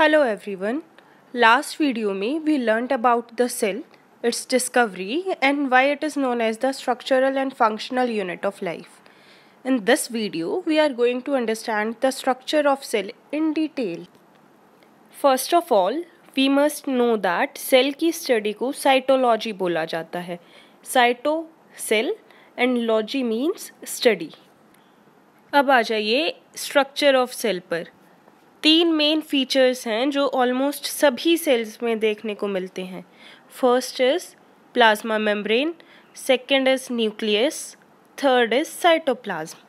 Hello everyone last video में we learn about the cell its discovery and why it is known as the structural and functional unit of life in this video we are going to understand the structure of cell in detail first of all we must know that cell की study को cytology बोला जाता है cyto cell and logy means study अब आ जाइए structure of cell पर तीन मेन फीचर्स हैं जो ऑलमोस्ट सभी सेल्स में देखने को मिलते हैं first is plasma membrane second is nucleus third is cytoplasm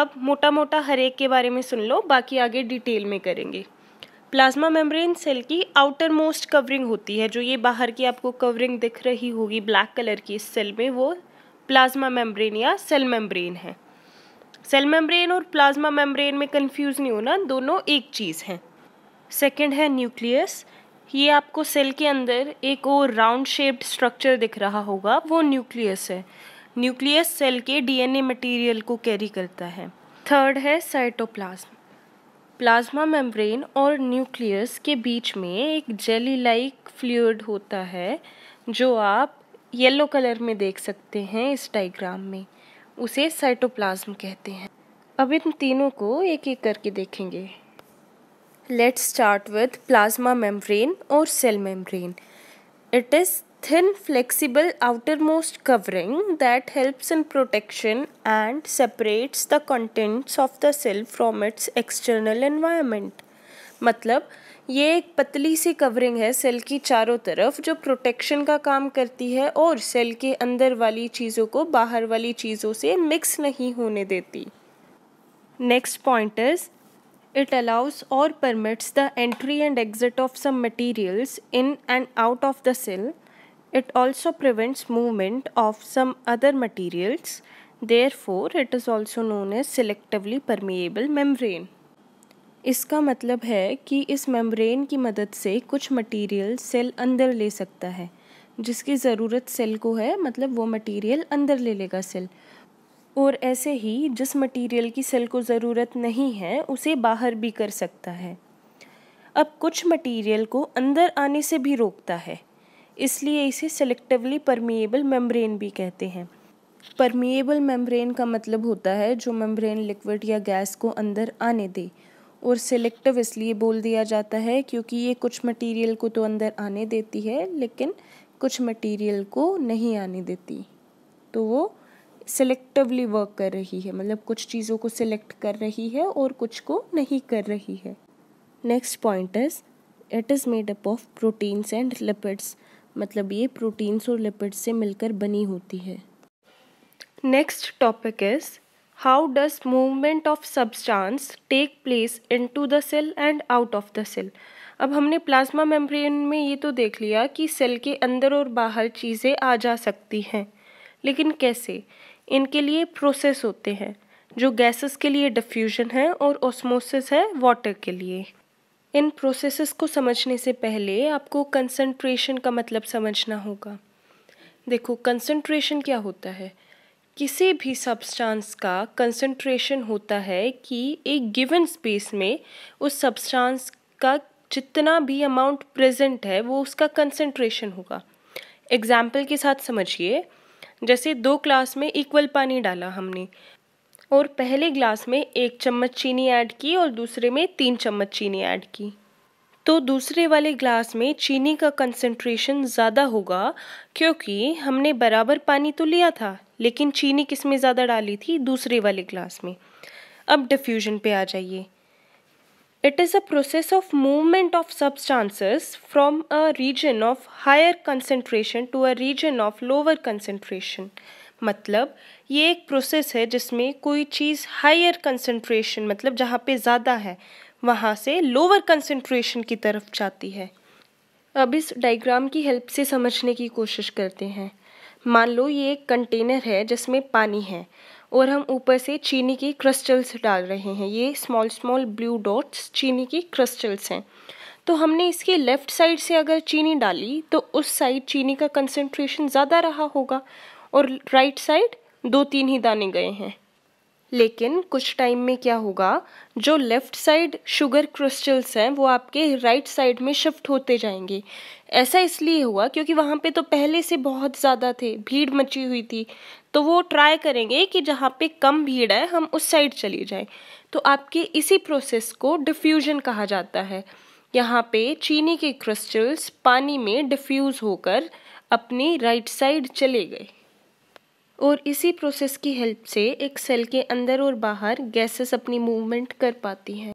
अब मोटा मोटा हर एक के बारे में सुन लो बाकी आगे डिटेल में करेंगे प्लाज्मा मेम्ब्रेन सेल की आउटर मोस्ट कवरिंग होती है जो ये बाहर की आपको कवरिंग दिख रही होगी ब्लैक कलर की इस सेल में वो प्लाज्मा मेम्ब्रेन या सेल मेम्ब्रेन है सेल मेम्ब्रेन और प्लाज्मा मेम्ब्रेन में कंफ्यूज नहीं होना दोनों एक चीज़ हैं सेकंड है न्यूक्लियस ये आपको सेल के अंदर एक और राउंड शेप्ड स्ट्रक्चर दिख रहा होगा वो न्यूक्लियस है न्यूक्लियस सेल के डीएनए मटेरियल को कैरी करता है थर्ड है साइटोप्लाज्म प्लाज्मा मेम्ब्रेन और न्यूक्लियस के बीच में एक जेली लाइक फ्लूड होता है जो आप येलो कलर में देख सकते हैं इस डायग्राम में उसे साइटोप्लाज्म कहते हैं अब इन तीनों को एक एक करके देखेंगे let's start with plasma membrane और cell membrane it is thin flexible outermost covering that helps in protection and separates the contents of the cell from its external environment मतलब ये एक पतली सी कवरिंग है सेल की चारों तरफ जो प्रोटेक्शन का काम करती है और सेल के अंदर वाली चीज़ों को बाहर वाली चीज़ों से मिक्स नहीं होने देती next point is it allows or permits the entry and exit of some materials in and out of the cell it also prevents movement of some other materials there it is also known as selectively permeable membrane इसका मतलब है कि इस membrane की मदद से कुछ material cell अंदर ले सकता है जिसकी ज़रूरत सेल को है मतलब वो मटेरियल अंदर ले लेगा सेल और ऐसे ही जिस मटेरियल की सेल को ज़रूरत नहीं है उसे बाहर भी कर सकता है अब कुछ मटेरियल को अंदर आने से भी रोकता है इसलिए इसे सेलेक्टिवली परमिएबल मेम्ब्रेन भी कहते हैं परमिएबल मेम्ब्रेन का मतलब होता है जो मेम्ब्रेन लिक्विड या गैस को अंदर आने दे और सिलेक्टिव इसलिए बोल दिया जाता है क्योंकि ये कुछ मटेरियल को तो अंदर आने देती है लेकिन कुछ मटेरियल को नहीं आने देती तो वो सिलेक्टिवली वर्क कर रही है मतलब कुछ चीज़ों को सिलेक्ट कर रही है और कुछ को नहीं कर रही है next point is it is made up of proteins and lipids मतलब ये प्रोटीन्स और लिपिड्स से मिलकर बनी होती है next topic is how does movement of substance take place into the cell and out of the cell अब हमने प्लाज्मा मेम्ब्रेन में ये तो देख लिया कि सेल के अंदर और बाहर चीज़ें आ जा सकती हैं लेकिन कैसे इनके लिए प्रोसेस होते हैं जो गैसेस के लिए डिफ्यूजन है और ऑस्मोसिस है वाटर के लिए इन प्रोसेसेस को समझने से पहले आपको कंसंट्रेशन का मतलब समझना होगा देखो कंसंट्रेशन क्या होता है किसी भी सब्सटेंस का कंसंट्रेशन होता है कि एक गिवन स्पेस में उस सब्सटेंस का जितना भी अमाउंट प्रेजेंट है वो उसका कंसंट्रेशन होगा एग्जाम्पल के साथ समझिए जैसे दो ग्लास में इक्वल पानी डाला हमने और पहले ग्लास में एक चम्मच चीनी ऐड की और दूसरे में तीन चम्मच चीनी ऐड की तो दूसरे वाले ग्लास में चीनी का कंसंट्रेशन ज़्यादा होगा क्योंकि हमने बराबर पानी तो लिया था लेकिन चीनी किस में ज़्यादा डाली थी दूसरे वाले ग्लास में अब डिफ्यूजन पे आ जाइए it is a process of movement of substances from a region of higher concentration to a region of lower concentration मतलब ये एक प्रोसेस है जिसमें कोई चीज़ हायर कंसनट्रेशन मतलब जहाँ पे ज़्यादा है वहाँ से लोअर कंसेंट्रेशन की तरफ जाती है अब इस डायग्राम की हेल्प से समझने की कोशिश करते हैं मान लो ये एक कंटेनर है जिसमें पानी है और हम ऊपर से चीनी की क्रिस्टल्स डाल रहे हैं ये स्मॉल स्मॉल ब्लू डॉट्स चीनी की क्रिस्टल्स हैं तो हमने इसके लेफ़्ट साइड से अगर चीनी डाली तो उस साइड चीनी का कंसेंट्रेशन ज़्यादा रहा होगा और राइट साइड दो तीन ही दाने गए हैं लेकिन कुछ टाइम में क्या होगा जो लेफ़्ट साइड शुगर क्रिस्टल्स हैं वो आपके राइट right साइड में शिफ्ट होते जाएंगे ऐसा इसलिए हुआ क्योंकि वहाँ पे तो पहले से बहुत ज़्यादा थे भीड़ मची हुई थी तो वो ट्राई करेंगे कि जहाँ पे कम भीड़ है हम उस साइड चले जाएं तो आपके इसी प्रोसेस को डिफ्यूजन कहा जाता है यहाँ पे चीनी के क्रिस्टल्स पानी में डिफ्यूज़ होकर अपनी राइट right साइड चले गए और इसी प्रोसेस की हेल्प से एक सेल के अंदर और बाहर गैसेस अपनी मूवमेंट कर पाती हैं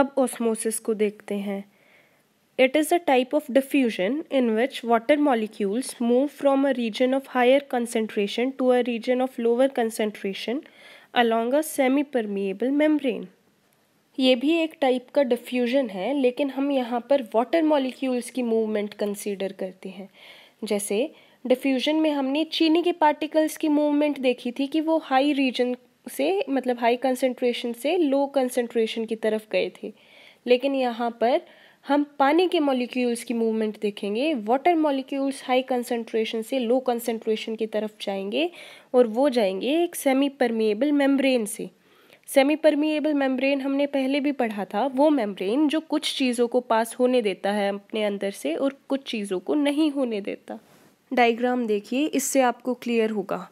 अब ऑस्मोसिस को देखते हैं it is a type of diffusion in which water molecules move from a region of higher concentration to a region of lower concentration along a semi permeable membrane ये भी एक टाइप का डिफ्यूजन है लेकिन हम यहाँ पर वाटर मॉलिक्यूल्स की मूवमेंट कंसीडर करते हैं जैसे डिफ्यूजन में हमने चीनी के पार्टिकल्स की मूवमेंट देखी थी कि वो हाई रीजन से मतलब हाई कंसंट्रेशन से लो कंसनट्रेशन की तरफ गए थे लेकिन यहाँ पर हम पानी के मॉलिक्यूल्स की मूवमेंट देखेंगे वाटर मॉलिक्यूल्स हाई कंसनट्रेशन से लो कंसनट्रेशन की तरफ जाएंगे और वो जाएंगे एक सेमी परमिएबल मेम्ब्रेन से सेमी परमिएबल मेम्ब्रेन हमने पहले भी पढ़ा था वो मेम्ब्रेन जो कुछ चीज़ों को पास होने देता है अपने अंदर से और कुछ चीज़ों को नहीं होने देता डायग्राम देखिए इससे आपको क्लियर होगा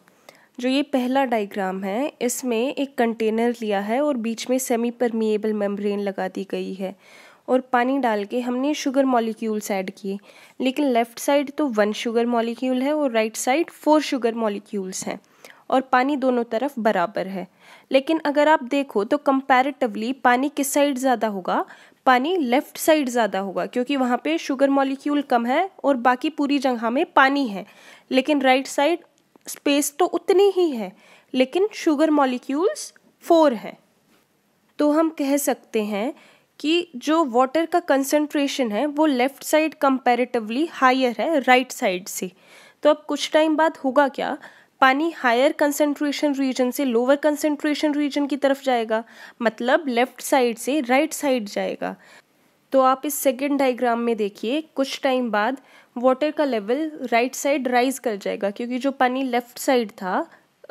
जो ये पहला डायग्राम है इसमें एक कंटेनर लिया है और बीच में सेमी परमिएबल मेम्ब्रेन लगा दी गई है और पानी डाल के हमने शुगर मॉलिक्यूल्स ऐड किए लेकिन लेफ़्ट साइड तो वन शुगर मॉलिक्यूल है और right side four sugar molecules हैं और पानी दोनों तरफ बराबर है लेकिन अगर आप देखो तो कंपैरेटिवली पानी किस साइड ज़्यादा होगा पानी लेफ्ट साइड ज़्यादा होगा क्योंकि वहाँ पे शुगर मॉलिक्यूल कम है और बाकी पूरी जगह में पानी है लेकिन राइट साइड स्पेस तो उतनी ही है लेकिन शुगर मॉलिक्यूल्स फोर हैं तो हम कह सकते हैं कि जो वाटर का कंसनट्रेशन है वो लेफ़्ट साइड कंपैरेटिवली हायर है राइट right साइड से तो अब कुछ टाइम बाद होगा क्या पानी हायर कंसेंट्रेशन रीजन से लोअर कंसेंट्रेशन रीजन की तरफ जाएगा मतलब लेफ्ट साइड से राइट right साइड जाएगा तो आप इस सेकेंड डायग्राम में देखिए कुछ टाइम बाद वाटर का लेवल राइट साइड राइज कर जाएगा क्योंकि जो पानी लेफ्ट साइड था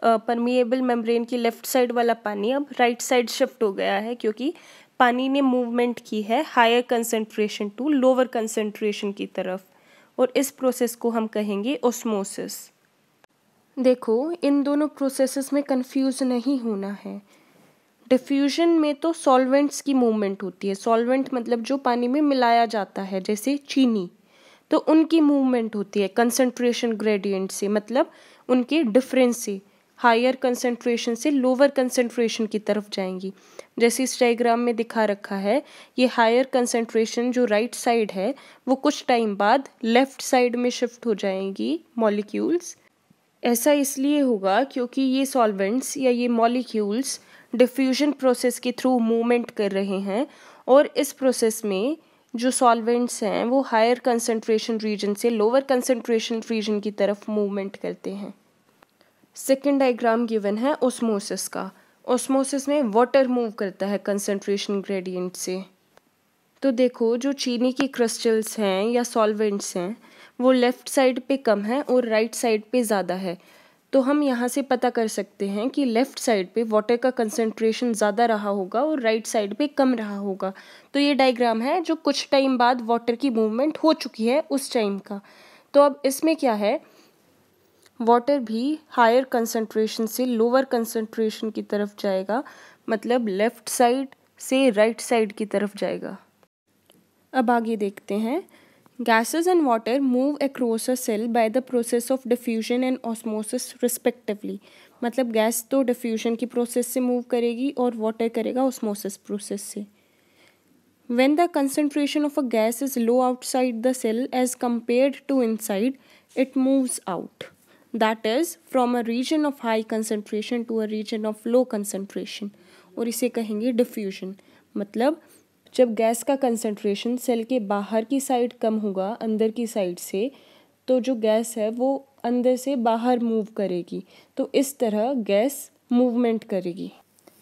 परमिएबल मेम्ब्रेन की लेफ्ट साइड वाला पानी अब राइट साइड शिफ्ट हो गया है क्योंकि पानी ने मूवमेंट की है higher concentration to lower concentration की तरफ और इस प्रोसेस को हम कहेंगे ओस्मोसिस देखो इन दोनों प्रोसेसेस में कंफ्यूज नहीं होना है डिफ्यूजन में तो सॉल्वेंट्स की मूवमेंट होती है सॉल्वेंट मतलब जो पानी में मिलाया जाता है जैसे चीनी तो उनकी मूवमेंट होती है कंसनट्रेशन ग्रेडियंट से मतलब उनके डिफरेंस से हायर कंसंट्रेशन से लोअर कंसंट्रेशन की तरफ जाएंगी जैसे इस डायग्राम में दिखा रखा है ये हायर कंसंट्रेशन जो राइट right साइड है वो कुछ टाइम बाद लेफ्ट साइड में शिफ्ट हो जाएंगी मॉलिक्यूल्स ऐसा इसलिए होगा क्योंकि ये सॉल्वेंट्स या ये मॉलिक्यूल्स डिफ्यूजन प्रोसेस के थ्रू मूवमेंट कर रहे हैं और इस प्रोसेस में जो सॉल्वेंट्स हैं वो हायर कंसंट्रेशन रीजन से लोअर कंसंट्रेशन रीजन की तरफ मूवमेंट करते हैं सेकेंड डायग्राम गिवन है ओस्मोसिस का ओस्मोसिस में वाटर मूव करता है कंसंट्रेशन ग्रेडियंट से तो देखो जो चीनी की क्रिस्टल्स हैं या सॉल्वेंट्स हैं वो लेफ़्ट साइड पे कम है और राइट साइड पे ज़्यादा है तो हम यहाँ से पता कर सकते हैं कि लेफ़्ट साइड पे वाटर का कंसंट्रेशन ज़्यादा रहा होगा और राइट साइड पे कम रहा होगा तो ये डायग्राम है जो कुछ टाइम बाद वाटर की मूवमेंट हो चुकी है उस टाइम का तो अब इसमें क्या है वाटर भी हायर कंसंट्रेशन से लोअर कंसंट्रेशन की तरफ जाएगा मतलब लेफ़्ट साइड से राइट right साइड की तरफ जाएगा अब आगे देखते हैं Gases and water move across a cell by the process of diffusion and osmosis respectively. मतलब गैस तो diffusion की process से move करेगी और water करेगा osmosis process से When the concentration of a gas is low outside the cell as compared to inside, it moves out. That is, from a region of high concentration to a region of low concentration. और इसे कहेंगे diffusion. मतलब जब gas का concentration cell के बाहर की side कम होगा अंदर की साइड से तो जो गैस है वो अंदर से बाहर मूव करेगी तो इस तरह गैस मूवमेंट करेगी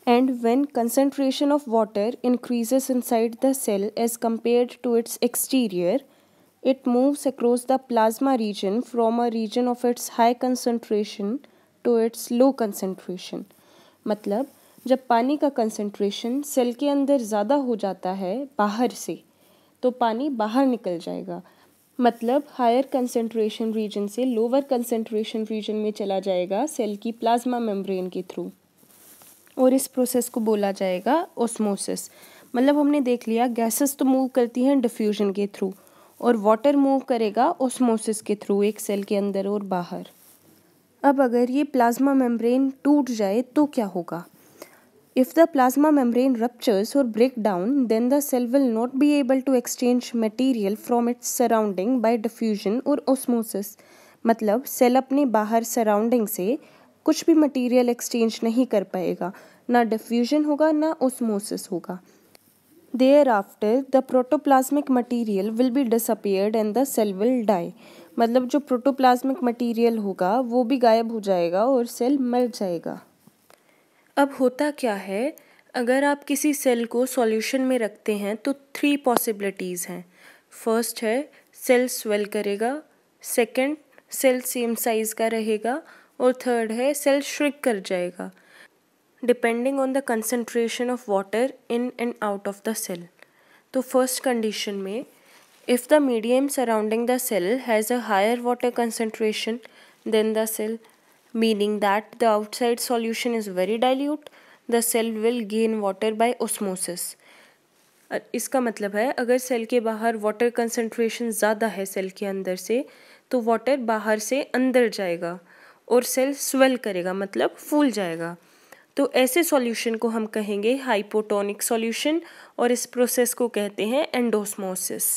and when concentration of water increases inside the cell as compared to its exterior it moves across the plasma region from a region of its high concentration to its low concentration मतलब जब पानी का concentration cell के अंदर ज़्यादा हो जाता है बाहर से तो पानी बाहर निकल जाएगा मतलब हायर कंसंट्रेशन रीजन से लोअर कंसंट्रेशन रीजन में चला जाएगा सेल की प्लाज्मा मेम्ब्रेन के थ्रू और इस प्रोसेस को बोला जाएगा ओस्मोसिस मतलब हमने देख लिया गैसेस तो मूव करती हैं डिफ्यूजन के थ्रू और वाटर मूव करेगा ओस्मोसिस के थ्रू एक सेल के अंदर और बाहर अब अगर ये प्लाज्मा मेम्ब्रेन टूट जाए तो क्या होगा If the plasma membrane ruptures or break down, then the cell will not be able to exchange material from its surrounding by diffusion or osmosis. मतलब सेल अपने बाहर सराउंडिंग से कुछ भी मटेरियल एक्सचेंज नहीं कर पाएगा ना डिफ्यूजन होगा ना ओस्मोसिस होगा thereafter the protoplasmic material will be disappeared and the cell will die मतलब जो प्रोटोप्लाज्मिक मटेरियल होगा वो भी गायब हो जाएगा और सेल मर जाएगा अब होता क्या है अगर आप किसी सेल को सॉल्यूशन में रखते हैं तो थ्री पॉसिबिलिटीज़ हैं फर्स्ट है सेल स्वेल करेगा सेकंड सेल सेम साइज़ का रहेगा और थर्ड है सेल श्रिक कर जाएगा depending on the concentration of water in and out of the cell तो फर्स्ट कंडीशन में if the medium surrounding the cell has a higher water concentration then the cell meaning that the outside solution is very dilute the cell will gain water by osmosis इसका मतलब है अगर cell के बाहर water concentration ज़्यादा है cell के अंदर से तो वाटर बाहर से अंदर जाएगा और सेल स्वेल करेगा मतलब फूल जाएगा तो ऐसे सॉल्यूशन को हम कहेंगे हाइपोटोनिक सॉल्यूशन और इस प्रोसेस को कहते हैं endosmosis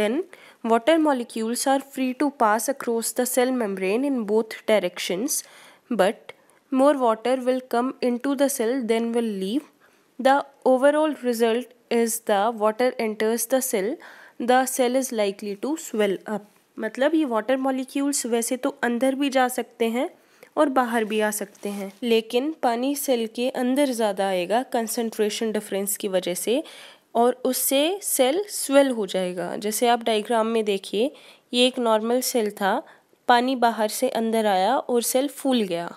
then Water molecules are free to pass across the cell membrane in both directions, but more water will come into the cell than will leave. The overall result is the water enters the cell, the cell is likely to swell up. मतलब ये water molecules वैसे तो अंदर भी जा सकते हैं और बाहर भी आ सकते हैं लेकिन पानी सेल के अंदर ज़्यादा आएगा कंसंट्रेशन डिफरेंस की वजह से और उससे सेल स्वेल हो जाएगा जैसे आप डायग्राम में देखिए ये एक नॉर्मल सेल था पानी बाहर से अंदर आया और सेल फूल गया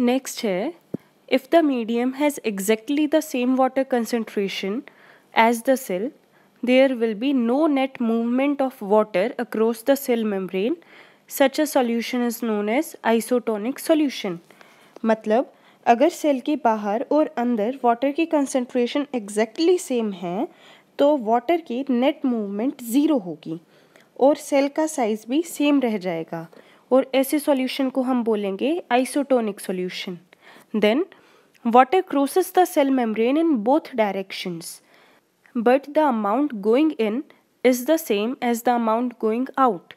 नेक्स्ट है if the medium has exactly the same water concentration as the cell there will be no net movement of water across the cell membrane such a solution is known as isotonic solution मतलब अगर cell के बाहर और अंदर water की concentration exactly same है तो water की नेट मूवमेंट ज़ीरो होगी और सेल का साइज भी सेम रह जाएगा और ऐसे सॉल्यूशन को हम बोलेंगे isotonic solution then water crosses the cell membrane in both directions but the amount going in is the same as the amount going out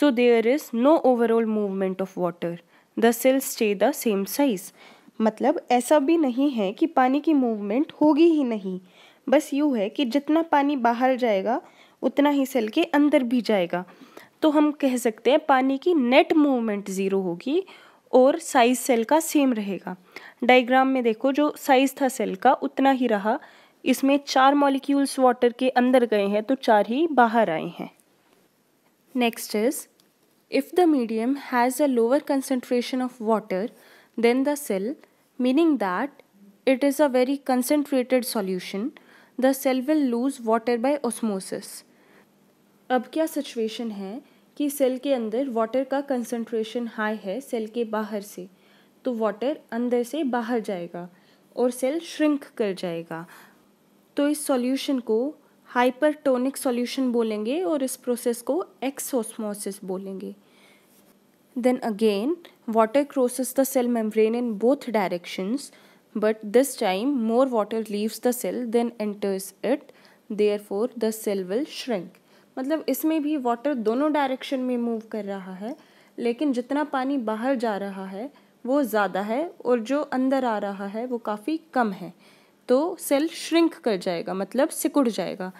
so there is no overall movement of water the cell stay the same size मतलब ऐसा भी नहीं है कि पानी की movement होगी ही नहीं बस यूँ है कि जितना पानी बाहर जाएगा उतना ही सेल के अंदर भी जाएगा तो हम कह सकते हैं पानी की नेट मूवमेंट ज़ीरो होगी और साइज सेल का सेम रहेगा डायग्राम में देखो जो साइज था सेल का उतना ही रहा इसमें चार मॉलिक्यूल्स वाटर के अंदर गए हैं तो चार ही बाहर आए हैं next is if the medium has a lower concentration of water then the cell, meaning that it is a very concentrated solution. The cell will lose water by osmosis. अब क्या सिचुएशन है कि सेल के अंदर water का concentration high है cell के बाहर से तो वाटर अंदर से बाहर जाएगा और सेल श्रिंक कर जाएगा तो इस सॉल्यूशन को हाइपरटोनिक सॉल्यूशन बोलेंगे और इस प्रोसेस को एक्सोस्मोसिस बोलेंगे Then again, water crosses the cell membrane in both directions, but this time more water leaves the cell than enters it, therefore the cell will shrink. मतलब इसमें भी water दोनों direction में मूव कर रहा है लेकिन जितना पानी बाहर जा रहा है वो ज़्यादा है और जो अंदर आ रहा है वो काफ़ी कम है तो सेल श्रिंक कर जाएगा मतलब सिकुड़ जाएगा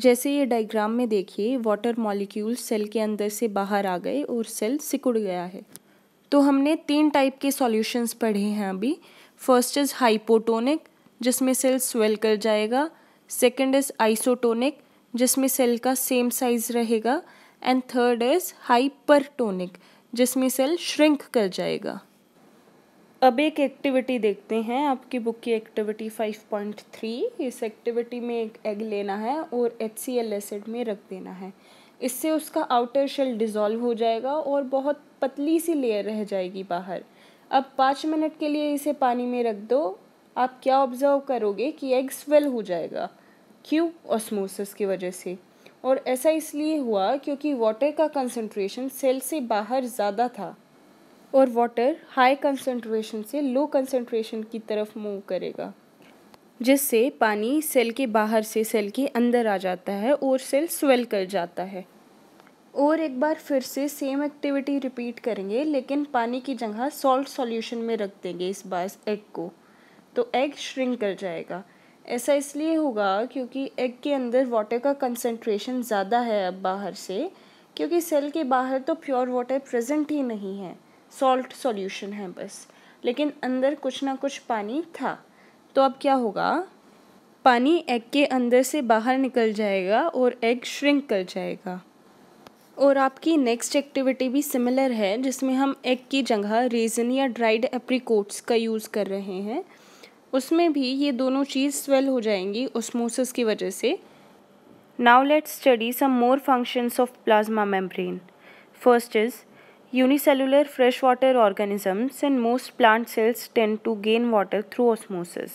जैसे ये डायग्राम में देखिए वाटर मॉलिक्यूल सेल के अंदर से बाहर आ गए और सेल सिकुड़ गया है तो हमने तीन टाइप के सॉल्यूशंस पढ़े हैं अभी फर्स्ट इज़ हाइपोटोनिक जिसमें सेल स्वेल कर जाएगा सेकेंड इज़ आइसोटोनिक जिसमें सेल का सेम साइज रहेगा एंड थर्ड इज़ हाइपरटोनिक जिसमें सेल श्रिंक कर जाएगा अब एक एक्टिविटी देखते हैं आपकी बुक की एक्टिविटी फाइव पॉइंट थ्री इस एक्टिविटी में एक एग लेना है और एच सी एल एसिड में रख देना है इससे उसका आउटर शेल डिज़ोल्व हो जाएगा और बहुत पतली सी लेयर रह जाएगी बाहर अब पाँच मिनट के लिए इसे पानी में रख दो आप क्या ऑब्ज़र्व करोगे कि एग स्वेल हो जाएगा क्यों ऑस्मोसिस की वजह से और ऐसा इसलिए हुआ क्योंकि वाटर का कंसनट्रेशन सेल से बाहर ज़्यादा था और वाटर हाई कंसंट्रेशन से लो कंसंट्रेशन की तरफ मूव करेगा जिससे पानी सेल के बाहर से सेल के अंदर आ जाता है और सेल स्वेल कर जाता है और एक बार फिर से सेम एक्टिविटी रिपीट करेंगे लेकिन पानी की जगह सॉल्ट सॉल्यूशन में रख देंगे इस बार एग को तो एग श्रिंक कर जाएगा ऐसा इसलिए होगा क्योंकि एग के अंदर वाटर का कंसंट्रेशन ज़्यादा है अब बाहर से क्योंकि सेल के बाहर तो प्योर वाटर प्रेजेंट ही नहीं है सॉल्ट सॉल्यूशन है बस लेकिन अंदर कुछ ना कुछ पानी था तो अब क्या होगा पानी एग के अंदर से बाहर निकल जाएगा और एग श्रिंक कर जाएगा और आपकी नेक्स्ट एक्टिविटी भी सिमिलर है जिसमें हम एग की जगह रेजन या ड्राइड एप्रीकोट्स का यूज़ कर रहे हैं उसमें भी ये दोनों चीज़ स्वेल हो जाएंगी ओस्मोसिस की वजह से now let's study some more functions of plasma membrane first is Unicellular freshwater organisms and most plant cells tend to gain water through osmosis.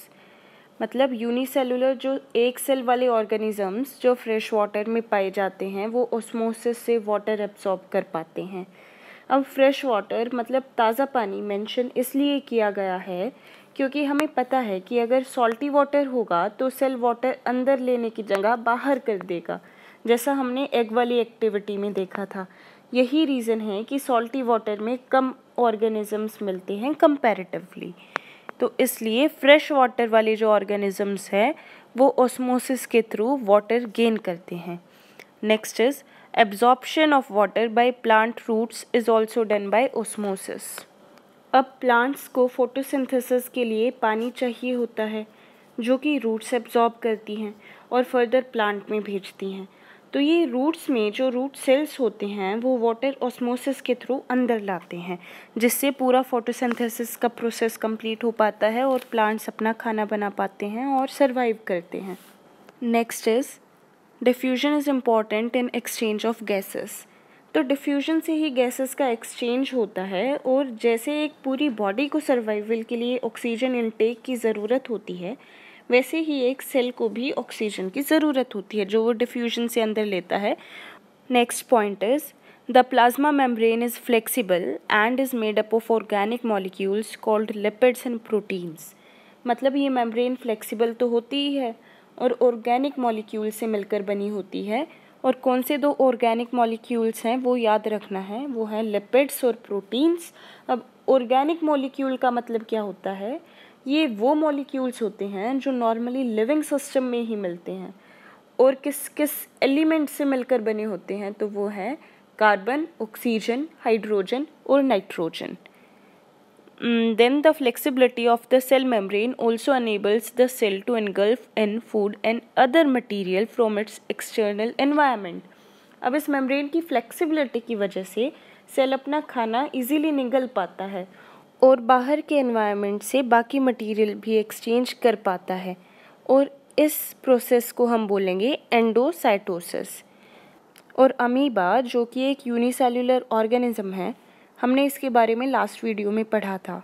मतलब यूनिसेलुलर जो एक सेल वाले ऑर्गेनिजम्स जो फ्रेश वाटर में पाए जाते हैं वो ऑस्मोसिस से वाटर एब्सॉर्ब कर पाते हैं अब फ्रेश वाटर मतलब ताज़ा पानी मेंशन इसलिए किया गया है क्योंकि हमें पता है कि अगर सॉल्टी वाटर होगा तो सेल वाटर अंदर लेने की जगह बाहर कर देगा जैसा हमने एग वाली एक्टिविटी में देखा था यही रीज़न है कि सॉल्टी वाटर में कम ऑर्गेनिजम्स मिलते हैं कंपैरेटिवली तो इसलिए फ्रेश वाटर वाले जो ऑर्गेनिजम्स हैं वो ऑस्मोसिस के थ्रू वाटर गेन करते हैं next is absorption of water by plant roots is also done by osmosis अब प्लांट्स को फोटोसिंथेसिस के लिए पानी चाहिए होता है जो कि रूट्स एब्जॉर्ब करती हैं और फर्दर प्लांट में भेजती हैं तो ये रूट्स में जो रूट सेल्स होते हैं वो वाटर ऑस्मोसिस के थ्रू अंदर लाते हैं जिससे पूरा फोटोसिंथेसिस का प्रोसेस कंप्लीट हो पाता है और प्लांट्स अपना खाना बना पाते हैं और सर्वाइव करते हैं next is diffusion is important in exchange of gases तो डिफ्यूजन से ही गैसेस का एक्सचेंज होता है और जैसे एक पूरी बॉडी को सर्वाइवल के लिए ऑक्सीजन इनटेक की ज़रूरत होती है वैसे ही एक सेल को भी ऑक्सीजन की ज़रूरत होती है जो वो डिफ्यूजन से अंदर लेता है next point is the plasma membrane is flexible and is made up of organic molecules called lipids and proteins मतलब ये मेम्ब्रेन फ्लेक्सिबल तो होती ही है और ऑर्गेनिक मॉलिक्यूल से मिलकर बनी होती है और कौन से दो ऑर्गेनिक मॉलिक्यूल्स हैं वो याद रखना है वो हैं लिपिड्स और प्रोटीन्स अब ऑर्गेनिक मॉलिक्यूल का मतलब क्या होता है ये वो मॉलिक्यूल्स होते हैं जो नॉर्मली लिविंग सिस्टम में ही मिलते हैं और किस किस एलिमेंट से मिलकर बने होते हैं तो वो है कार्बन ऑक्सीजन हाइड्रोजन और nitrogen then the flexibility of the cell membrane also enables the cell to engulf in food and other material from its external environment अब इस मेम्ब्रेन की फ्लेक्सिबिलिटी की वजह से सेल अपना खाना इजीली निगल पाता है और बाहर के एनवायरनमेंट से बाकी मटेरियल भी एक्सचेंज कर पाता है और इस प्रोसेस को हम बोलेंगे एंडोसाइटोसिस और अमीबा जो कि एक यूनिसेल्युलर ऑर्गेनिज्म है हमने इसके बारे में लास्ट वीडियो में पढ़ा था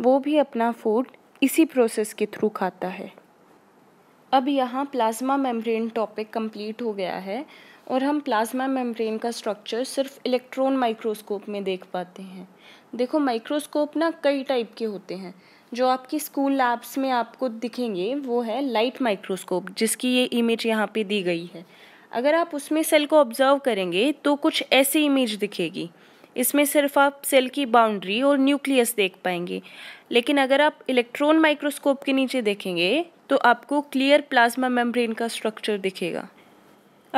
वो भी अपना फूड इसी प्रोसेस के थ्रू खाता है अब यहाँ प्लाज्मा मेम्ब्रेन टॉपिक कंप्लीट हो गया है और हम प्लाज्मा मेम्ब्रेन का स्ट्रक्चर सिर्फ इलेक्ट्रॉन माइक्रोस्कोप में देख पाते हैं देखो माइक्रोस्कोप ना कई टाइप के होते हैं जो आपकी स्कूल लैब्स में आपको दिखेंगे वो है लाइट माइक्रोस्कोप जिसकी ये इमेज यहाँ पे दी गई है अगर आप उसमें सेल को ऑब्जर्व करेंगे तो कुछ ऐसी इमेज दिखेगी इसमें सिर्फ आप सेल की बाउंड्री और न्यूक्लियस देख पाएंगे लेकिन अगर आप इलेक्ट्रॉन माइक्रोस्कोप के नीचे देखेंगे तो आपको क्लियर प्लाज्मा मेम्ब्रेन का स्ट्रक्चर दिखेगा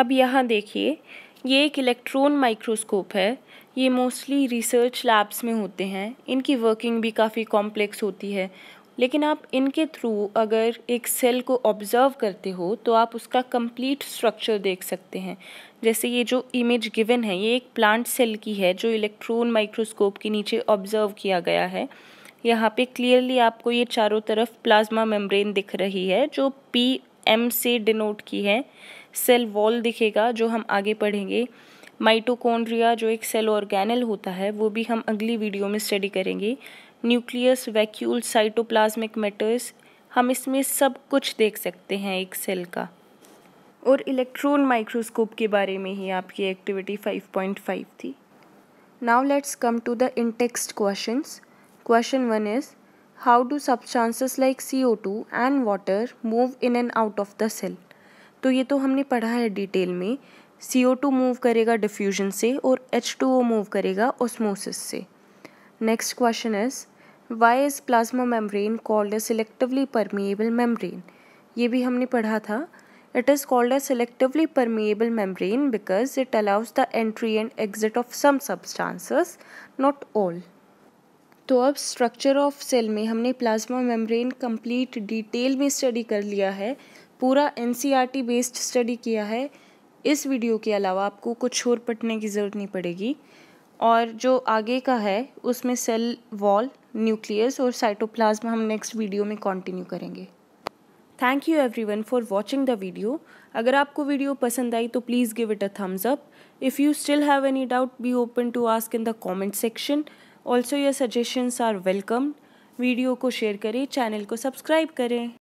अब यहाँ देखिए ये एक इलेक्ट्रॉन माइक्रोस्कोप है ये मोस्टली रिसर्च लैब्स में होते हैं इनकी वर्किंग भी काफ़ी कॉम्प्लेक्स होती है लेकिन आप इनके थ्रू अगर एक सेल को ऑब्ज़र्व करते हो तो आप उसका कंप्लीट स्ट्रक्चर देख सकते हैं जैसे ये जो इमेज गिवन है ये एक प्लांट सेल की है जो इलेक्ट्रॉन माइक्रोस्कोप के नीचे ऑब्ज़र्व किया गया है यहाँ पे क्लियरली आपको ये चारों तरफ प्लाज्मा मेम्ब्रेन दिख रही है जो पी एम से डिनोट की है सेल वॉल दिखेगा जो हम आगे पढ़ेंगे माइटोकॉन्ड्रिया जो एक सेल ऑर्गेनल होता है वो भी हम अगली वीडियो में स्टडी करेंगे न्यूक्लियस वैक्यूल साइटोप्लाज्मिक मैटर्स हम इसमें सब कुछ देख सकते हैं एक सेल का और इलेक्ट्रॉन माइक्रोस्कोप के बारे में ही आपकी एक्टिविटी 5.5 थी now let's come to the intext question question one is how do chances like C O two and water move in and out of the cell तो ये तो हमने पढ़ा है डिटेल में सी ओ टू मूव करेगा diffusion से और एच टू ओ मूव करेगा ओस्मोसिस से next question is why is plasma membrane called a selectively permeable membrane ये भी हमने पढ़ा था it is called a selectively permeable membrane because it allows the entry and exit of some substances not all तो अब structure of cell में हमने plasma membrane complete detail में स्टडी कर लिया है पूरा एन बेस्ड स्टडी किया है इस वीडियो के अलावा आपको कुछ और पटने की ज़रूरत नहीं पड़ेगी और जो आगे का है उसमें सेल वॉल न्यूक्लियस और साइटोप्लाज्म हम नेक्स्ट वीडियो में कंटिन्यू करेंगे thank you everyone for watching the video अगर आपको वीडियो पसंद आई तो please give it a thumbs up if you still have any doubt be open to ask in the comment section also your suggestions are welcome video को share करें channel को subscribe करें